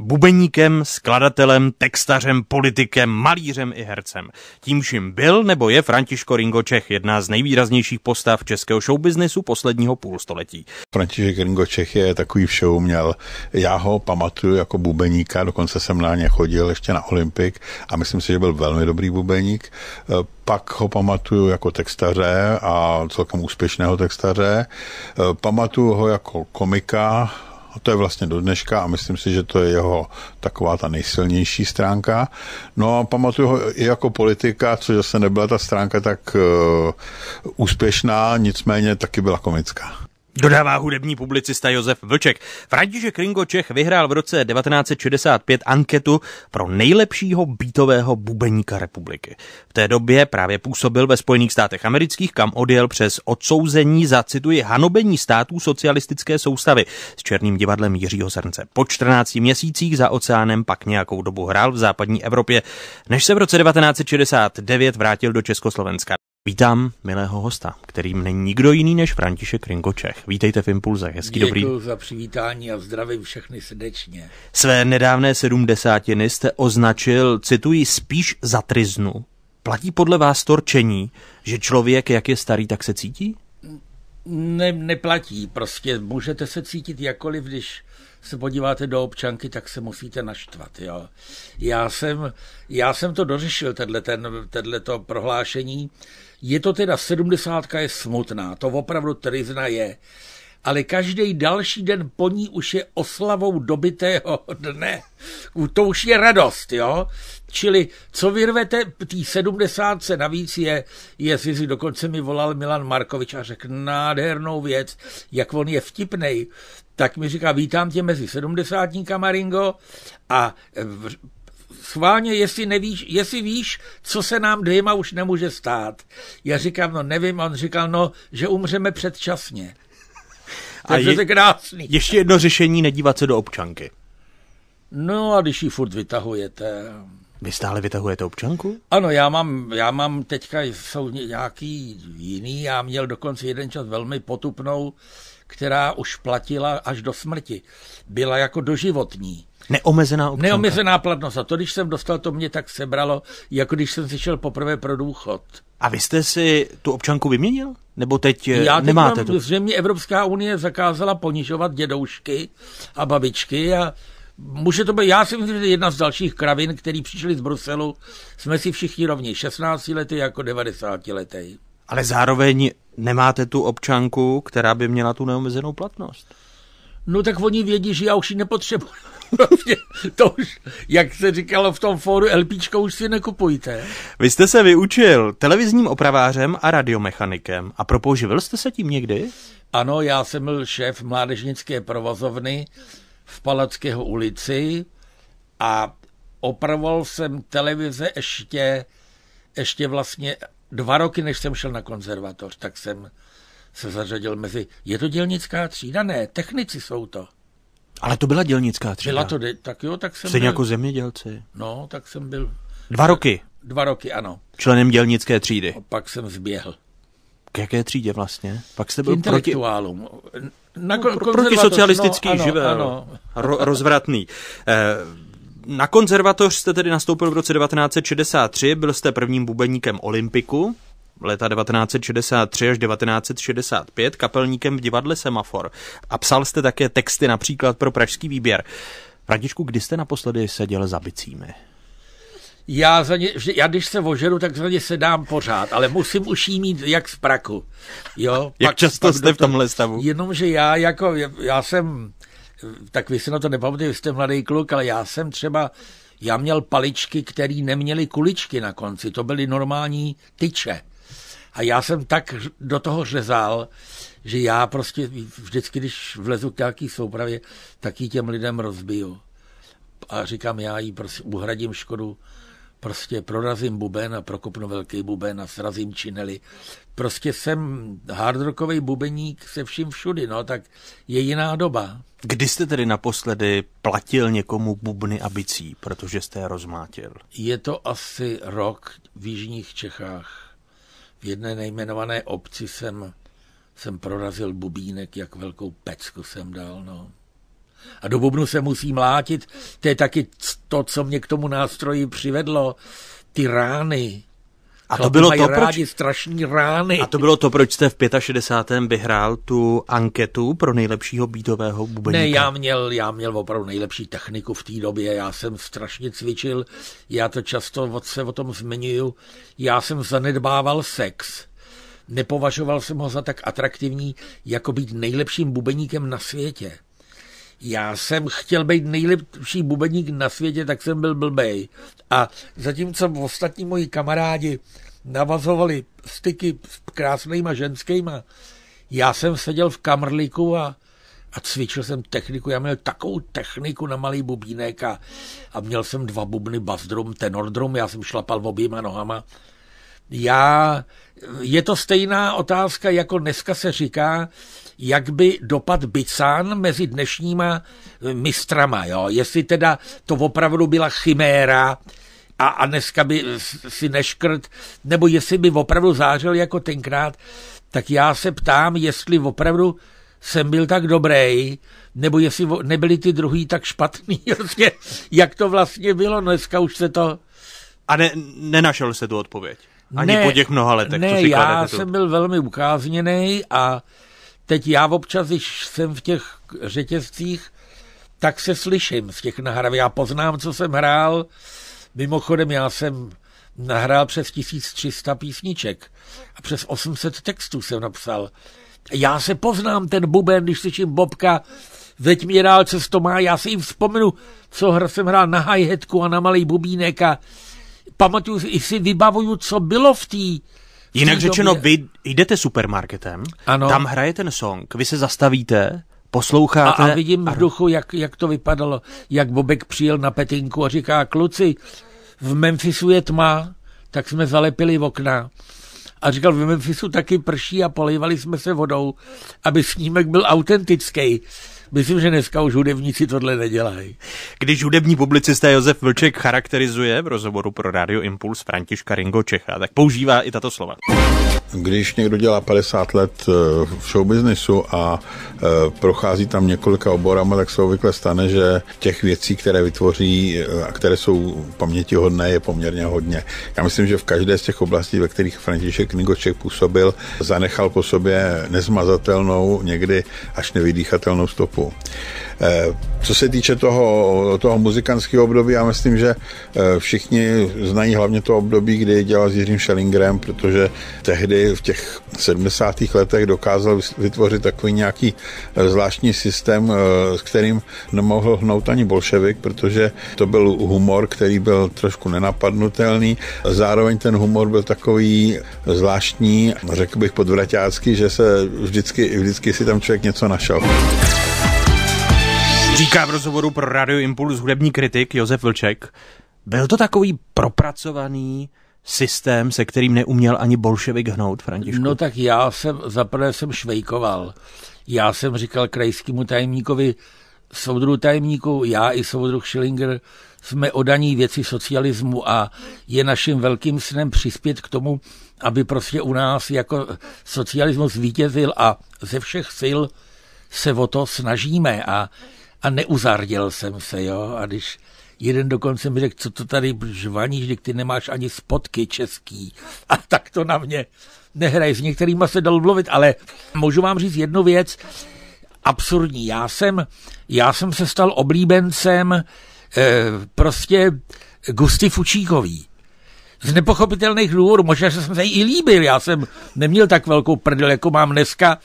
bubeníkem, skladatelem, textařem, politikem, malířem i hercem. Tím, čím byl nebo je Františko Ringo Čech, jedna z nejvýraznějších postav českého showbiznesu posledního půlstoletí. František Ringo Čech je takový všeuměl. měl. Já ho pamatuju jako bubeníka, dokonce jsem na ně chodil ještě na Olympik a myslím si, že byl velmi dobrý bubeník e, pak ho pamatuju jako textaře a celkem úspěšného textaře. E, pamatuju ho jako komika, to je vlastně do dneška a myslím si, že to je jeho taková ta nejsilnější stránka. No a pamatuju ho i jako politika, což zase nebyla ta stránka tak uh, úspěšná, nicméně taky byla komická. Dodává hudební publicista Josef Vlček. František Ringo Čech vyhrál v roce 1965 anketu pro nejlepšího bítového bubeníka republiky. V té době právě působil ve Spojených státech amerických, kam odjel přes odsouzení za, cituji, hanobení států socialistické soustavy s Černým divadlem Jiřího Srnce. Po 14 měsících za oceánem pak nějakou dobu hrál v západní Evropě, než se v roce 1969 vrátil do Československa. Vítám milého hosta, kterým není nikdo jiný než František Rinkočech. Vítejte v Impulzech, hezký Děkuji dobrý. za přivítání a zdravím všechny srdečně. Své nedávné sedmdesátiny jste označil, cituji, spíš za triznu. Platí podle vás torčení, že člověk, jak je starý, tak se cítí? Ne, neplatí, prostě můžete se cítit jakoliv, když se podíváte do občanky, tak se musíte naštvat. Jo. Já, jsem, já jsem to dořešil, tenhle, ten, to prohlášení. Je to teda, sedmdesátka je smutná, to opravdu trizna je ale každý další den po ní už je oslavou dobitého dne. To už je radost, jo? Čili co vyrvete tý sedmdesátce navíc je, je Zizi, dokonce mi volal Milan Markovič a řekl nádhernou věc, jak on je vtipnej tak mi říká, vítám tě mezi sedmdesátníka, Maringo, a e, schválně, jestli, nevíš, jestli víš, co se nám dvěma už nemůže stát. Já říkám, no nevím, on říkal, no, že umřeme předčasně. A je, to je krásný. Ještě jedno řešení, nedívat se do občanky. No a když ji furt vytahujete... Vy stále vytahujete občanku? Ano, já mám, já mám teďka, jsou nějaký jiný, já měl dokonce jeden čas velmi potupnou která už platila až do smrti. Byla jako doživotní. Neomezená občanka. Neomezená platnost. A to, když jsem dostal, to mě tak sebralo, jako když jsem si šel poprvé pro důchod. A vy jste si tu občanku vyměnil? Nebo teď eh, Já teď nemáte mám, tu? Zřejmě Evropská unie zakázala ponižovat dědoušky a babičky a může to být, já si myslím, že jedna z dalších kravin, který přišli z Bruselu, jsme si všichni rovni, 16 lety jako 90 lety. Ale zároveň nemáte tu občanku, která by měla tu neomezenou platnost. No tak oni vědí, že já už ji nepotřebuji. Vlastně to už, jak se říkalo v tom fóru, LPčko už si nekupujte. Vy jste se vyučil televizním opravářem a radiomechanikem a propouživil jste se tím někdy? Ano, já jsem byl šéf mládežnické provozovny v Palackého ulici a opravoval jsem televize ještě, ještě vlastně dva roky, než jsem šel na konzervatoř, tak jsem se zařadil mezi... Je to dělnická třída? Ne, technici jsou to. Ale to byla dělnická třída. Byla to, tak jo, tak jsem Jste byl, jako zemědělci. No, tak jsem byl... Dva roky? Dva roky, ano. Členem dělnické třídy. A pak jsem zběhl. K jaké třídě vlastně? Pak jste byl proti... Na no, kon- no, proti socialistický no, živel. Ano. Ro- rozvratný. Eh, Na konzervatoř jste tedy nastoupil v roce 1963, byl jste prvním bubeníkem Olympiku, leta 1963 až 1965, kapelníkem v divadle Semafor a psal jste také texty například pro Pražský výběr. Radičku, kdy jste naposledy seděl za bicími? Já, za ně, já když se voženu, tak za ně sedám pořád, ale musím už jí mít jak z praku. Jo, jak pak, často pak jste v tomhle stavu? Jenomže já jako, já jsem, tak vy si na to nepamatujete, vy jste mladý kluk, ale já jsem třeba, já měl paličky, které neměly kuličky na konci, to byly normální tyče. A já jsem tak do toho řezal, že já prostě vždycky, když vlezu k nějaký soupravě, tak ji těm lidem rozbiju. A říkám, já jí prostě uhradím škodu prostě prorazím buben a prokopnu velký buben a srazím činely. Prostě jsem hardrockový bubeník se vším všudy, no, tak je jiná doba. Kdy jste tedy naposledy platil někomu bubny a bicí, protože jste je rozmátil? Je to asi rok v Jižních Čechách. V jedné nejmenované obci jsem, jsem prorazil bubínek, jak velkou pecku jsem dal, no. A do bubnu se musí mlátit. To je taky to, co mě k tomu nástroji přivedlo. Ty rány. A to, to bylo to, proč... strašní rány. A to bylo to, proč jste v 65. vyhrál tu anketu pro nejlepšího bídového bubeníka. Ne, já měl, já měl opravdu nejlepší techniku v té době. Já jsem strašně cvičil. Já to často od se o tom zmiňuju. Já jsem zanedbával sex. Nepovažoval jsem ho za tak atraktivní, jako být nejlepším bubeníkem na světě já jsem chtěl být nejlepší bubeník na světě, tak jsem byl blbej. A zatímco ostatní moji kamarádi navazovali styky s krásnýma ženskýma, já jsem seděl v kamrliku a, a cvičil jsem techniku. Já měl takovou techniku na malý bubínek a, a měl jsem dva bubny, basdrum, tenordrum, já jsem šlapal oběma nohama. Já, je to stejná otázka, jako dneska se říká, jak by dopad Bicán mezi dnešníma eh, mistrama, jo? jestli teda to opravdu byla chiméra, a, a dneska by eh, si neškrt, nebo jestli by opravdu zářil jako tenkrát, tak já se ptám, jestli opravdu jsem byl tak dobrý, nebo jestli nebyli ty druhý tak špatný, vlastně, jak to vlastně bylo, dneska už se to... A ne, nenašel se tu odpověď? Ani ne, po těch mnoha letech, ne, co si já tu? jsem byl velmi ukázněný a teď já občas, když jsem v těch řetězcích, tak se slyším z těch nahrávek. Já poznám, co jsem hrál. Mimochodem, já jsem nahrál přes 1300 písniček a přes 800 textů jsem napsal. Já se poznám ten buben, když slyším Bobka, veď mě dál, co to má, já si jim vzpomenu, co hra jsem hrál na hajhetku a na malý bubínek a pamatuju, si vybavuju, co bylo v té Jinak v řečeno, době... vy jdete supermarketem, ano. tam hraje ten song, vy se zastavíte, posloucháte. A, a vidím a... v duchu, jak, jak to vypadalo, jak Bobek přijel na petinku a říká, kluci, v Memphisu je tma, tak jsme zalepili okna. A říkal, v Memphisu taky prší a polívali jsme se vodou, aby snímek byl autentický. Myslím, že dneska už hudebníci tohle nedělají. Když hudební publicista Josef Vlček charakterizuje v rozhovoru pro Radio Impuls Františka Ringo Čecha, tak používá i tato slova když někdo dělá 50 let eh, v showbiznisu a eh, prochází tam několika oborama, tak se obvykle stane, že těch věcí, které vytvoří eh, a které jsou pamětihodné, je poměrně hodně. Já myslím, že v každé z těch oblastí, ve kterých František Nigoček působil, zanechal po sobě nezmazatelnou, někdy až nevydýchatelnou stopu. Co se týče toho, toho muzikantského období, já myslím, že všichni znají hlavně to období, kdy dělal s Jiřím Schellingerem, protože tehdy v těch 70. letech dokázal vytvořit takový nějaký eh, zvláštní systém, eh, s kterým nemohl hnout ani bolševik, protože to byl humor, který byl trošku nenapadnutelný. Zároveň ten humor byl takový eh, zvláštní, řekl bych podvraťácký, že se vždycky, vždycky si tam člověk něco našel. Říká v rozhovoru pro Radio Impuls hudební kritik Josef Vlček. Byl to takový propracovaný, systém, se kterým neuměl ani bolševik hnout, Františku? No tak já jsem, zaprvé jsem švejkoval. Já jsem říkal krajskému tajemníkovi, soudru tajemníku, já i soudruh Schillinger jsme odaní věci socialismu a je naším velkým snem přispět k tomu, aby prostě u nás jako socialismus vítězil a ze všech sil se o to snažíme a, a neuzarděl jsem se, jo, a když Jeden dokonce mi řekl, co to tady žvaníš, když ty nemáš ani spotky český. A tak to na mě nehraj. S některýma se dal mluvit, ale můžu vám říct jednu věc absurdní. Já jsem, já jsem se stal oblíbencem e, prostě Gusty Fučíkový. Z nepochopitelných důvodů, možná, že jsem se jí i líbil, já jsem neměl tak velkou prdel, jako mám dneska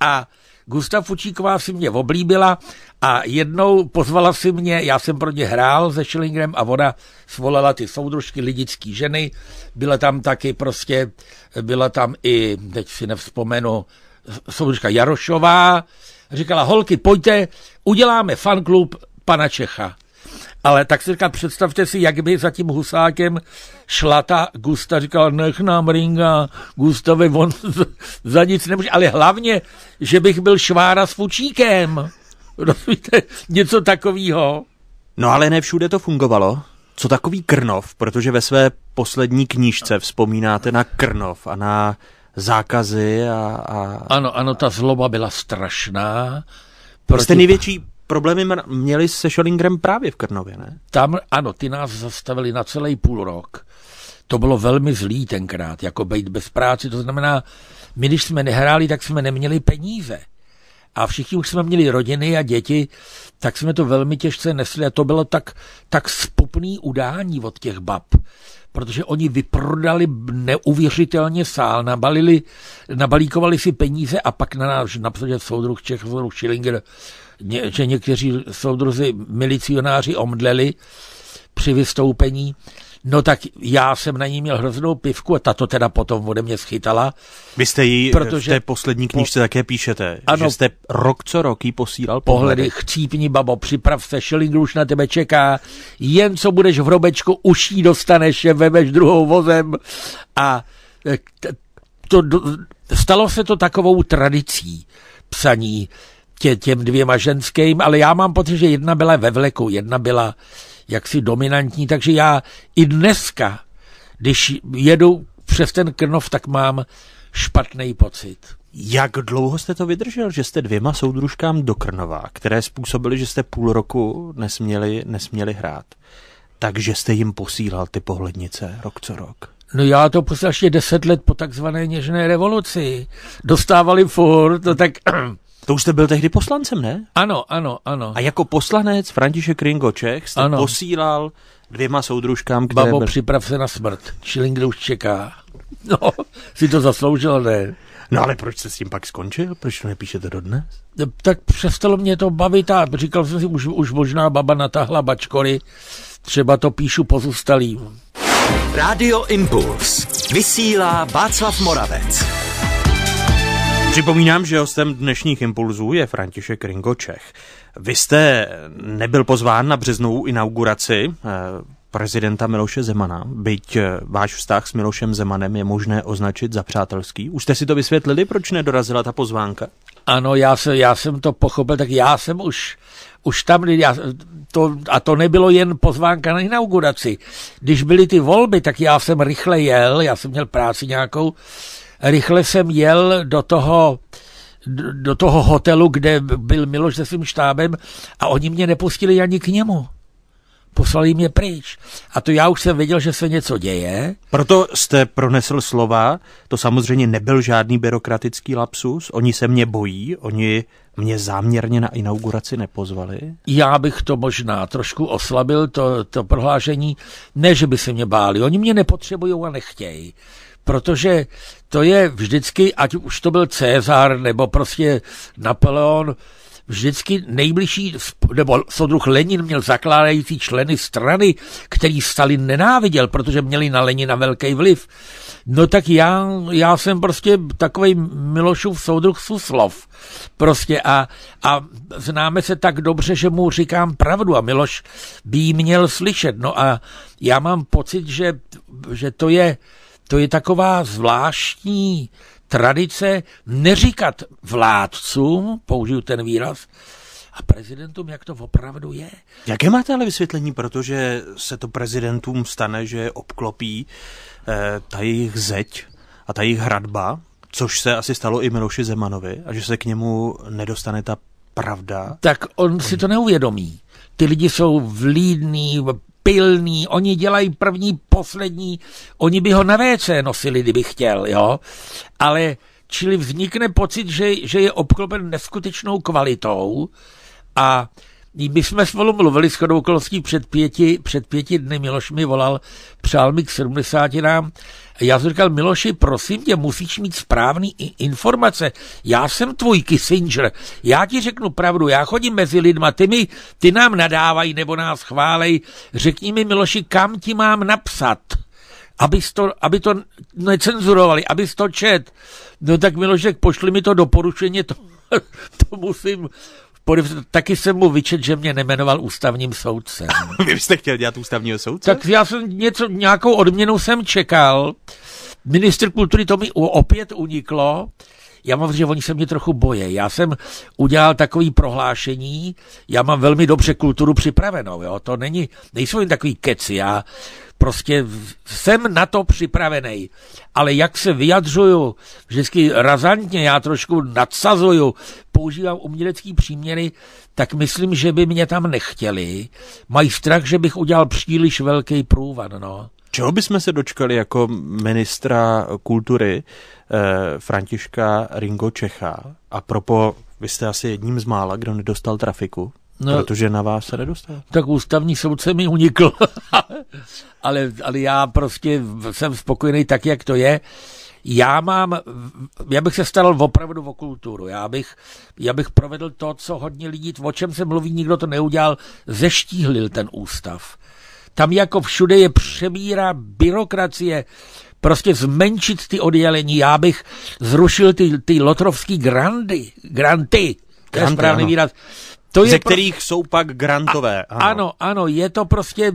a Gusta Fučíková si mě oblíbila a jednou pozvala si mě, já jsem pro ně hrál se Schillingrem a ona svolala ty soudružky lidický ženy, byla tam taky prostě, byla tam i, teď si nevzpomenu, soudružka Jarošová, říkala, holky, pojďte, uděláme fanklub pana Čecha. Ale tak si říkám, představte si, jak by za tím husákem šla ta Gusta, říkala, nech nám ringa, Gustave, on za nic nemůže, ale hlavně, že bych byl švára s fučíkem. Rozumíte? Něco takového. No ale ne všude to fungovalo. Co takový Krnov, protože ve své poslední knížce vzpomínáte na Krnov a na zákazy a... a ano, ano, ta zloba byla strašná. Proti... Jste největší problémy měli se Schellingrem právě v Krnově, ne? Tam, ano, ty nás zastavili na celý půl rok. To bylo velmi zlý tenkrát, jako být bez práce. To znamená, my když jsme nehráli, tak jsme neměli peníze. A všichni už jsme měli rodiny a děti, tak jsme to velmi těžce nesli. A to bylo tak, tak spupný udání od těch bab protože oni vyprodali neuvěřitelně sál, nabalili, nabalíkovali si peníze a pak na náš například soudruh Čech, soudruh Schillinger, ně, že někteří soudruzi milicionáři omdleli při vystoupení, No tak já jsem na ní měl hroznou pivku a ta to teda potom ode mě schytala. Vy jste ji protože v té poslední knížce po... také píšete, ano, že jste rok co rok jí posílal pohledy. pohledy. Chcípni, babo, připrav se, šilingr už na tebe čeká, jen co budeš v robečku, už jí dostaneš, je vemeš druhou vozem a e, to, stalo se to takovou tradicí psaní tě, těm dvěma ženským, ale já mám pocit, že jedna byla ve vleku, jedna byla jaksi dominantní, takže já i dneska, když jedu přes ten Krnov, tak mám špatný pocit. Jak dlouho jste to vydržel, že jste dvěma soudružkám do Krnova, které způsobily, že jste půl roku nesměli, nesměli hrát, takže jste jim posílal ty pohlednice rok co rok? No já to posílal ještě deset let po takzvané něžné revoluci. Dostávali furt, no tak to už jste byl tehdy poslancem, ne? Ano, ano, ano. A jako poslanec František Ringo Čech jste ano. posílal dvěma soudružkám, které... Babo, byl... připrav se na smrt. Schilling už čeká. No, si to zasloužil, ne? No ale proč se s tím pak skončil? Proč to nepíšete dodnes? Tak přestalo mě to bavit a říkal jsem si, už, už možná baba natáhla bačkory, třeba to píšu pozůstalým. Radio Impuls. Vysílá Václav Moravec. Připomínám, že hostem dnešních impulzů je František Ringo Čech. Vy jste nebyl pozván na březnou inauguraci eh, prezidenta Miloše Zemana, byť eh, váš vztah s Milošem Zemanem je možné označit za přátelský. Už jste si to vysvětlili, proč nedorazila ta pozvánka? Ano, já, se, já jsem to pochopil, tak já jsem už, už tam, já, to, a to nebylo jen pozvánka na inauguraci. Když byly ty volby, tak já jsem rychle jel, já jsem měl práci nějakou, rychle jsem jel do toho do toho hotelu, kde byl Miloš se svým štábem a oni mě nepustili ani k němu. Poslali mě pryč. A to já už jsem věděl, že se něco děje. Proto jste pronesl slova, to samozřejmě nebyl žádný byrokratický lapsus, oni se mě bojí, oni mě záměrně na inauguraci nepozvali? Já bych to možná trošku oslabil, to, to prohlášení. Ne, že by se mě báli, oni mě nepotřebují a nechtějí protože to je vždycky, ať už to byl Cezar nebo prostě Napoleon, vždycky nejbližší, nebo soudruh Lenin měl zakládající členy strany, který Stalin nenáviděl, protože měli na Lenina velký vliv. No tak já, já jsem prostě takový Milošův soudruh Suslov. Prostě a, a známe se tak dobře, že mu říkám pravdu a Miloš by měl slyšet. No a já mám pocit, že, že to je to je taková zvláštní tradice neříkat vládcům, použiju ten výraz, a prezidentům, jak to opravdu je. Jaké máte ale vysvětlení, protože se to prezidentům stane, že obklopí eh, ta jejich zeď a ta jejich hradba, což se asi stalo i Miloši Zemanovi, a že se k němu nedostane ta pravda? Tak on si to neuvědomí. Ty lidi jsou vlídní, pilní, oni dělají první, poslední, oni by ho na WC nosili, kdyby chtěl, jo. Ale čili vznikne pocit, že, že je obklopen neskutečnou kvalitou a my jsme spolu mluvili s chodou okolností před pěti, před pěti dny. Miloš mi volal, přál mi k 70 nám. Já jsem říkal, Miloši, prosím tě, musíš mít správný informace. Já jsem tvůj Kissinger. Já ti řeknu pravdu, já chodím mezi lidma, ty, mi, ty nám nadávají nebo nás chválej. Řekni mi, Miloši, kam ti mám napsat? aby to, aby to necenzurovali, aby to čet. No tak Milošek, pošli mi to doporučeně, to, to musím, taky jsem mu vyčet, že mě nemenoval ústavním soudcem. Vy byste chtěl dělat ústavního soudce? Tak já jsem něco, nějakou odměnu jsem čekal. Minister kultury to mi opět uniklo. Já mám, že oni se mě trochu boje. Já jsem udělal takový prohlášení, já mám velmi dobře kulturu připravenou, jo? to není, nejsou jen takový keci, já prostě jsem na to připravený. Ale jak se vyjadřuju, vždycky razantně, já trošku nadsazuju, používám umělecký příměry, tak myslím, že by mě tam nechtěli. Mají strach, že bych udělal příliš velký průvan, no. Čeho bychom se dočkali jako ministra kultury eh, Františka Ringo Čecha? A propo, vy jste asi jedním z mála, kdo nedostal trafiku No, protože na vás se nedostal. Tak ústavní soudce mi unikl. ale, ale já prostě jsem spokojený tak, jak to je. Já mám, já bych se staral opravdu o kulturu, já bych, já bych provedl to, co hodně lidí, o čem se mluví, nikdo to neudělal, zeštíhlil ten ústav. Tam jako všude je přemíra byrokracie, prostě zmenšit ty oddělení, já bych zrušil ty, ty lotrovský grandy, granty, to je správný výraz. Ano to je ze kterých pro... jsou pak grantové. A, ano. ano, ano, je to prostě,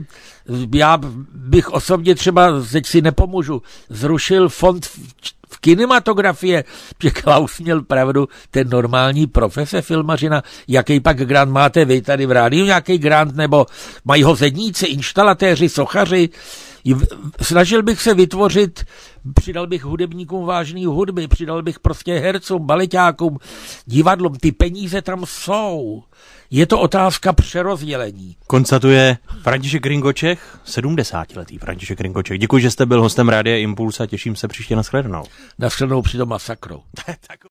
já bych osobně třeba, teď si nepomůžu, zrušil fond v, v kinematografie, že Klaus měl pravdu, ten normální profese filmařina, jaký pak grant máte vy tady v rádiu, nějaký grant, nebo mají ho zedníci, instalatéři, sochaři. Snažil bych se vytvořit přidal bych hudebníkům vážný hudby, přidal bych prostě hercům, baleťákům, divadlům, ty peníze tam jsou. Je to otázka přerozdělení. Konstatuje František Ringoček, 70-letý František Ringoček. Děkuji, že jste byl hostem Rádia Impuls a těším se příště na shledanou. Na shledanou při tom masakru.